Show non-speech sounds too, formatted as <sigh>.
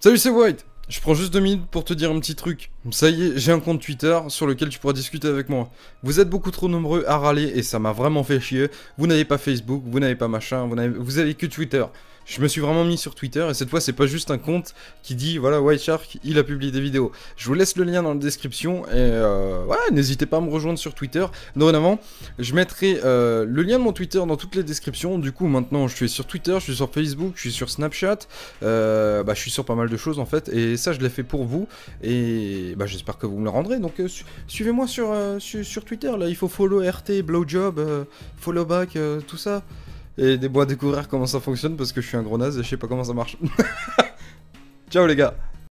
Salut, c'est White Je prends juste deux minutes pour te dire un petit truc. Ça y est, j'ai un compte Twitter sur lequel tu pourras discuter avec moi. Vous êtes beaucoup trop nombreux à râler et ça m'a vraiment fait chier. Vous n'avez pas Facebook, vous n'avez pas machin, vous, n'avez... vous avez que Twitter je me suis vraiment mis sur Twitter et cette fois c'est pas juste un compte qui dit voilà White Shark il a publié des vidéos. Je vous laisse le lien dans la description et euh, n'hésitez pas à me rejoindre sur Twitter. Dorénavant, je mettrai euh, le lien de mon Twitter dans toutes les descriptions. Du coup maintenant je suis sur Twitter, je suis sur Facebook, je suis sur Snapchat, euh, bah, je suis sur pas mal de choses en fait et ça je l'ai fait pour vous et bah, j'espère que vous me le rendrez. Donc euh, suivez-moi sur, sur Twitter là, il faut follow RT, blowjob, follow back, tout ça et des bois découvrir comment ça fonctionne parce que je suis un gros naze et je sais pas comment ça marche. <laughs> Ciao les gars